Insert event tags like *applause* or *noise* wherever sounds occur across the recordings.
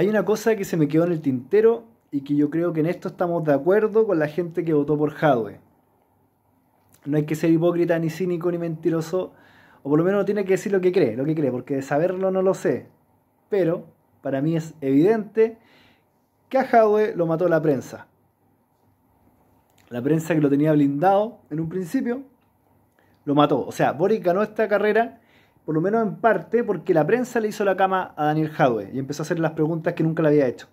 Hay una cosa que se me quedó en el tintero y que yo creo que en esto estamos de acuerdo con la gente que votó por Jadwe. No hay que ser hipócrita, ni cínico, ni mentiroso, o por lo menos no tiene que decir lo que cree, lo que cree, porque de saberlo no lo sé. Pero para mí es evidente que a Jadwe lo mató la prensa. La prensa que lo tenía blindado en un principio, lo mató. O sea, Boric ganó esta carrera por lo menos en parte porque la prensa le hizo la cama a Daniel Jadwe y empezó a hacer las preguntas que nunca le había hecho.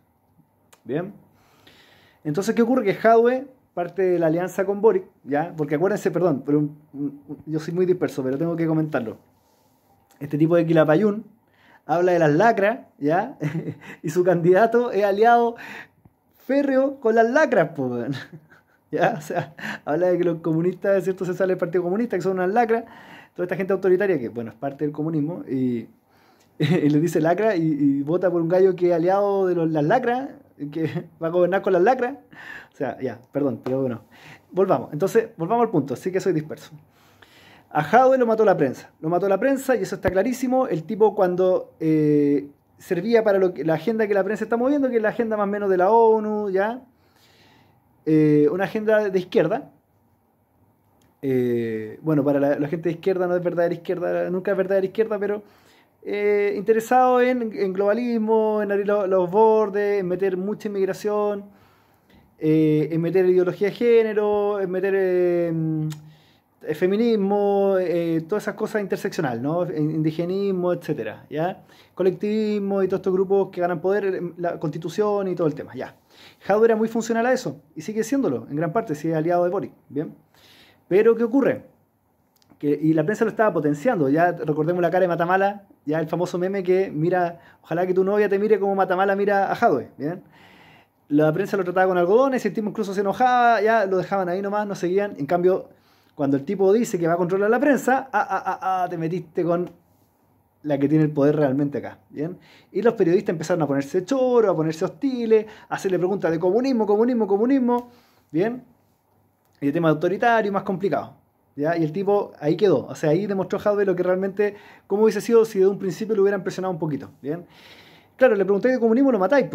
Bien. Entonces, ¿qué ocurre? Que Jadwe parte de la alianza con Boric, ¿ya? Porque acuérdense, perdón, pero yo soy muy disperso, pero tengo que comentarlo. Este tipo de Quilapayún habla de las lacras, ¿ya? *laughs* y su candidato es aliado férreo con las lacras, pues. *laughs* ¿Ya? O sea, habla de que los comunistas, cierto, se sale del Partido Comunista, que son unas lacras, toda esta gente autoritaria que, bueno, es parte del comunismo *laughs* y, le dice lacra y, y, vota por un gallo que es aliado de los, las lacras, que *laughs* va a gobernar con las lacras. O sea, ya, perdón, pero bueno. Volvamos, entonces, volvamos al punto, sí que soy disperso. A Jadwe lo mató la prensa. Lo mató la prensa y eso está clarísimo. El tipo cuando eh, servía para lo la agenda que la prensa está moviendo, que es la agenda más o menos de la ONU, ya. Eh, una agenda de izquierda, eh, bueno, para la, gente de izquierda no es verdadera izquierda, nunca es verdadera izquierda, pero eh, interesado en, globalismo, en abrir los, bordes, en meter mucha inmigración, eh, en meter ideología de género, en meter em, feminismo, todas esas cosas interseccionales, ¿no? indigenismo, etcétera, ¿ya? colectivismo y todos estos grupos que ganan poder, em, la constitución y todo el tema. ya. Jado era muy funcional a eso y sigue siéndolo en gran parte, sigue aliado de Boric. Bien. Pero ¿qué ocurre? Que, y la prensa lo estaba potenciando. Ya recordemos la cara de Matamala, ya el famoso meme que mira, ojalá que tu novia te mire como Matamala mira a Jadwe. ¿bien? La prensa lo trataba con algodones, el incluso se enojaba, ya lo dejaban ahí nomás, no seguían. En cambio, cuando el tipo dice que va a controlar la prensa, ah, ah, ah, ah te metiste con la que tiene el poder realmente acá. ¿bien? Y los periodistas empezaron a ponerse choro, a ponerse hostiles, a hacerle preguntas de comunismo, comunismo, comunismo. ¿Bien? Y el tema autoritario, más complicado. ¿ya? Y el tipo ahí quedó. O sea, ahí demostró Javier lo que realmente, cómo hubiese sido si de un principio lo hubieran presionado un poquito. ¿bien? Claro, le pregunté de comunismo lo matáis,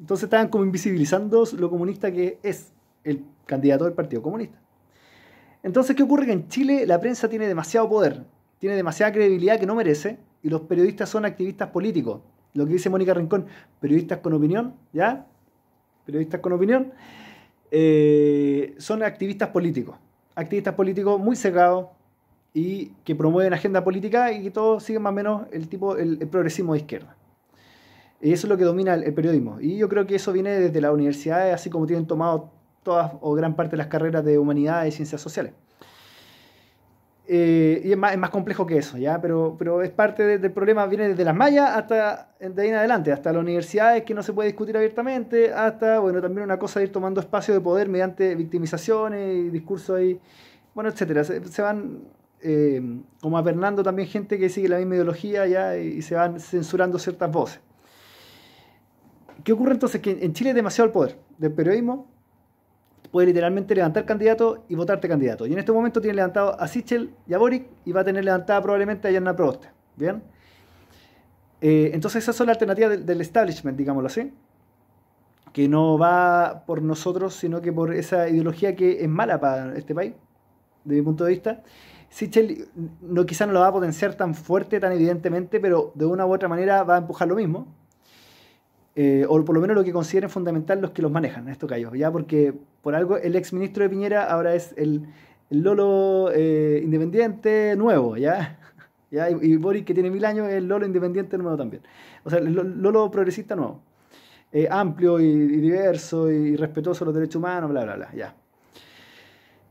Entonces estaban como invisibilizando lo comunista que es el candidato del Partido Comunista. Entonces, ¿qué ocurre? Que en Chile la prensa tiene demasiado poder, tiene demasiada credibilidad que no merece, y los periodistas son activistas políticos. Lo que dice Mónica Rincón, periodistas con opinión, ¿ya? Periodistas con opinión. Eh, son activistas políticos. Activistas políticos muy cegados y que promueven agenda política y que todos siguen más o menos el, tipo, el, progresismo de izquierda. Y eso es lo que domina el, el, periodismo. Y yo creo que eso viene desde las universidades, así como tienen tomado todas o gran parte de las carreras de humanidades y ciencias sociales. Eh, y es más, es más, complejo que eso, ¿ya? Pero, pero es parte del problema, viene desde las mallas hasta de ahí en adelante, hasta las universidades que no se puede discutir abiertamente, hasta, bueno, también una cosa de ir tomando espacio de poder mediante victimizaciones y discursos ahí, bueno, etcétera. Se, van eh, como Fernando también gente que sigue la misma ideología, ¿ya? Y, y se van censurando ciertas voces. ¿Qué ocurre entonces? Que en Chile es demasiado el poder del periodismo, puede literalmente levantar candidato y votarte candidato. Y en este momento tiene levantado a Sichel y a Boric y va a tener levantada probablemente a Yanna Proboste. ¿Bien? Eh, entonces esas son las alternativas del, establishment, digámoslo así, que no va por nosotros, sino que por esa ideología que es mala para este país, de mi punto de vista. Sichel no, quizás no lo va a potenciar tan fuerte, tan evidentemente, pero de una u otra manera va a empujar lo mismo. Eh, o por lo menos lo que consideren fundamental los que los manejan, estos callos, ya porque por algo el exministro de Piñera ahora es el, Lolo eh, independiente nuevo, ¿ya? *laughs* ¿ya? Y, Boris, que tiene mil años, es el Lolo independiente nuevo también. O sea, el Lolo progresista nuevo. Eh, amplio y, diverso y respetuoso de los derechos humanos, bla, bla, bla, ya.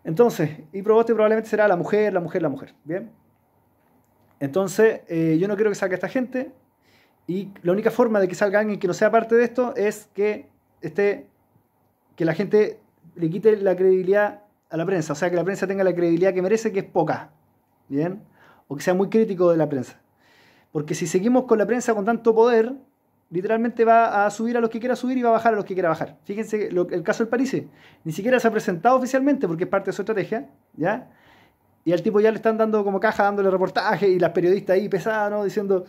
Entonces, y Proboste probablemente será la mujer, la mujer, la mujer, ¿bien? Entonces, yo no quiero que saque a esta gente, y la única forma de que salga alguien que no sea parte de esto es que, esté, que la gente le quite la credibilidad a la prensa, o sea, que la prensa tenga la credibilidad que merece, que es poca, ¿bien? O que sea muy crítico de la prensa. Porque si seguimos con la prensa con tanto poder, literalmente va a subir a los que quiera subir y va a bajar a los que quiera bajar. Fíjense el caso del París, ni siquiera se ha presentado oficialmente porque es parte de su estrategia, ¿ya? Y al tipo ya le están dando como caja, dándole reportaje y las periodistas ahí pesadas, ¿no? Diciendo,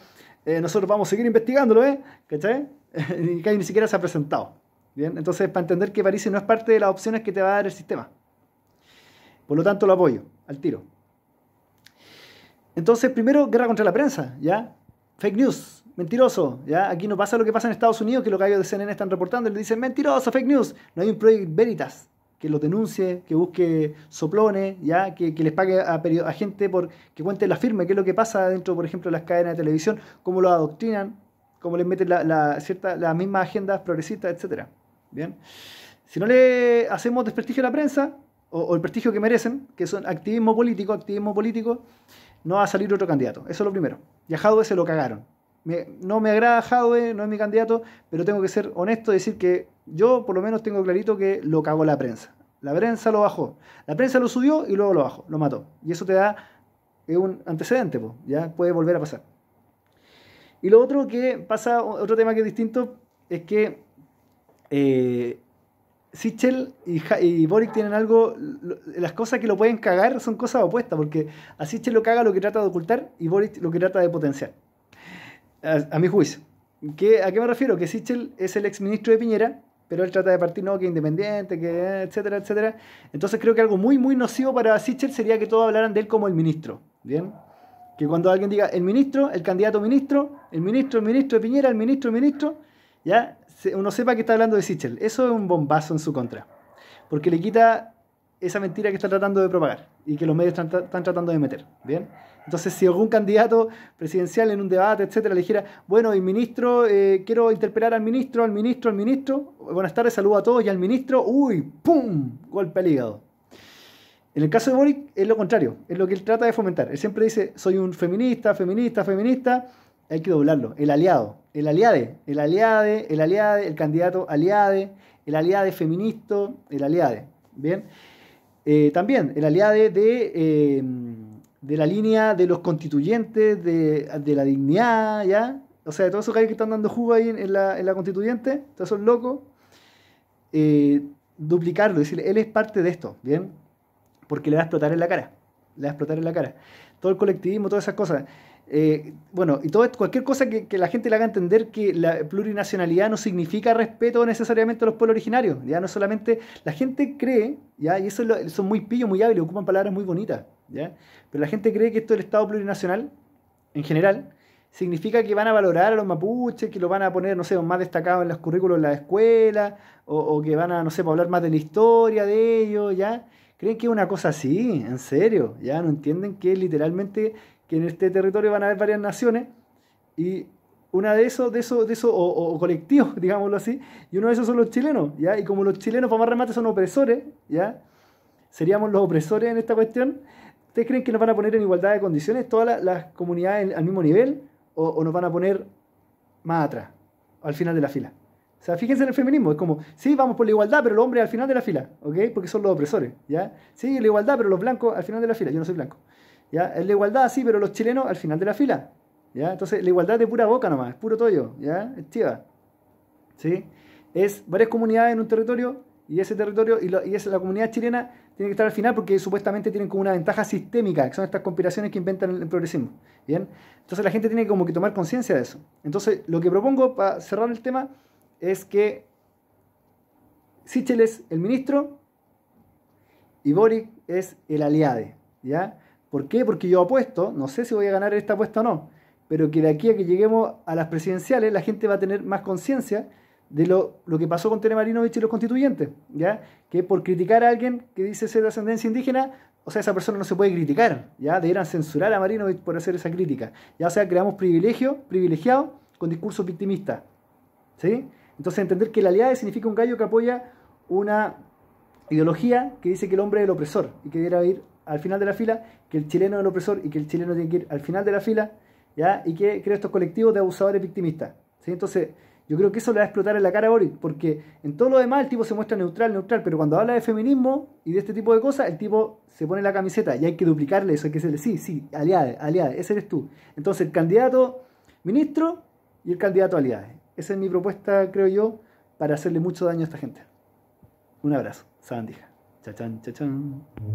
eh, nosotros vamos a seguir investigándolo, ¿eh? ¿Cachai? *laughs* ni siquiera se ha presentado. Bien, entonces para entender que París no es parte de las opciones que te va a dar el sistema. Por lo tanto, lo apoyo al tiro. Entonces, primero, guerra contra la prensa, ¿ya? Fake news, mentiroso, ¿ya? Aquí no pasa lo que pasa en Estados Unidos, que los ellos de CNN están reportando le dicen, mentiroso, fake news, no hay un proyecto Veritas, que lo denuncie, que busque soplones, ¿ya? Que, les pague a, gente por que cuente la firme, qué es lo que pasa dentro, por ejemplo, de las cadenas de televisión, cómo lo adoctrinan, cómo les meten la, cierta, las mismas agendas progresistas, etcétera. Bien. Si no le hacemos desprestigio a la prensa, o, el prestigio que merecen, que son activismo político, activismo político, no va a salir otro candidato. Eso es lo primero. Y a Jadwe se lo cagaron. no me agrada Jadwe, no es mi candidato, pero tengo que ser honesto y decir que yo por lo menos tengo clarito que lo cagó la prensa. La prensa lo bajó. La prensa lo subió y luego lo bajó, lo mató. Y eso te da un antecedente, ya puede volver a pasar. Y lo otro que pasa, otro tema que es distinto, es que eh, Sichel y, Boric tienen algo, las cosas que lo pueden cagar son cosas opuestas, porque a Sichel lo caga lo que trata de ocultar y Boric lo que trata de potenciar, a, mi juicio. ¿Qué, ¿A qué me refiero? Que Sichel es el exministro de Piñera pero él trata de partir, no, que independiente, que etcétera, etcétera. Entonces creo que algo muy, muy nocivo para Sichel sería que todos hablaran de él como el ministro, ¿bien? Que cuando alguien diga el ministro, el candidato ministro, el ministro, el ministro de Piñera, el ministro, el ministro, ya uno sepa que está hablando de Sichel. Eso es un bombazo en su contra, porque le quita esa mentira que está tratando de propagar y que los medios están, tratando de meter, ¿bien? Entonces, si algún candidato presidencial en un debate, etcétera, le dijera, bueno, el ministro, eh, quiero interpelar al ministro, al ministro, al ministro, buenas tardes, saludo a todos y al ministro, uy, ¡pum! Golpe al hígado. En el caso de Boric es lo contrario, es lo que él trata de fomentar. Él siempre dice, soy un feminista, feminista, feminista, hay que doblarlo. El aliado, el aliade, el aliade, el aliade, el candidato aliade, el aliade feminista, el aliade. Bien. Eh, también el aliade de, em, de, la línea de los constituyentes, de, la dignidad, ¿ya? O sea, de todos esos que están dando jugo ahí en, la, en la, constituyente, todos esos locos, eh, duplicarlo, decir, él es parte de esto, ¿bien? Porque le va a explotar en la cara, le va a explotar en la cara. Todo el colectivismo, todas esas cosas. Eh, bueno, y todo, cualquier cosa que, la gente le haga entender que la plurinacionalidad no significa respeto necesariamente a los pueblos originarios, ya no solamente la gente cree, ya y eso es son muy pillos, muy hábiles, ocupan palabras muy bonitas, ya, pero la gente cree que esto del Estado plurinacional en general significa que van a valorar a los mapuches, que lo van a poner, no sé, más destacado en los currículos de la escuela, o, que van a, no sé, pues, hablar más de la historia de ellos, ¿ya? ¿Creen que es una cosa así? ¿En serio? ¿Ya no entienden que literalmente que en este territorio van a haber varias naciones y una de esos, de esos, de esos, o, colectivos, *laughs* digámoslo así, y uno de esos son los chilenos, ¿ya? Y como los chilenos, para más remate, son opresores, ¿ya? Seríamos los opresores en esta cuestión. ¿Ustedes creen que nos van a poner en igualdad de condiciones todas las comunidades al mismo nivel? o, nos van a poner más atrás, al final de la fila. O sea, fíjense en el feminismo, es como, sí, vamos por la igualdad, pero los hombres al final de la fila, ¿ok? Porque son los opresores, ¿ya? Sí, la igualdad, pero los blancos al final de la fila, yo no soy blanco, ¿ya? Es la igualdad, sí, pero los chilenos al final de la fila, ¿ya? Entonces, la igualdad de pura boca nomás, es puro toyo, ¿ya? Es chiva, ¿sí? Es varias comunidades en un territorio y ese territorio y, es la comunidad chilena tiene que estar al final porque supuestamente tienen como una ventaja sistémica, que son estas conspiraciones que inventan el, progresismo. ¿bien? Entonces la gente tiene como que tomar conciencia de eso. Entonces lo que propongo para cerrar el tema es que Sichel es el ministro y Boric es el aliade. ¿ya? ¿Por qué? Porque yo apuesto, no sé si voy a ganar esta apuesta o no, pero que de aquí a que lleguemos a las presidenciales la gente va a tener más conciencia de lo, que pasó con Tere Marinovich y los constituyentes, ¿ya? Que por criticar a alguien que dice ser de ascendencia indígena, o sea, esa persona no se puede criticar, ¿ya? Deberían censurar a Marinovich por hacer esa crítica. Ya o sea, creamos privilegio, privilegiado con discurso victimista ¿sí? Entonces entender que la aliada significa un gallo que apoya una ideología que dice que el hombre es el opresor y que debería ir al final de la fila, que el chileno es el opresor y que el chileno tiene que ir al final de la fila, ¿ya? Y que crea estos colectivos de abusadores victimistas, ¿sí? Entonces yo creo que eso le va a explotar en la cara a porque en todo lo demás el tipo se muestra neutral, neutral, pero cuando habla de feminismo y de este tipo de cosas, el tipo se pone la camiseta y hay que duplicarle eso, hay que decirle, sí, sí, aliade, aliade, ese eres tú. Entonces el candidato ministro y el candidato aliade. Esa es mi propuesta, creo yo, para hacerle mucho daño a esta gente. Un abrazo, Sandija. Chachán, chachan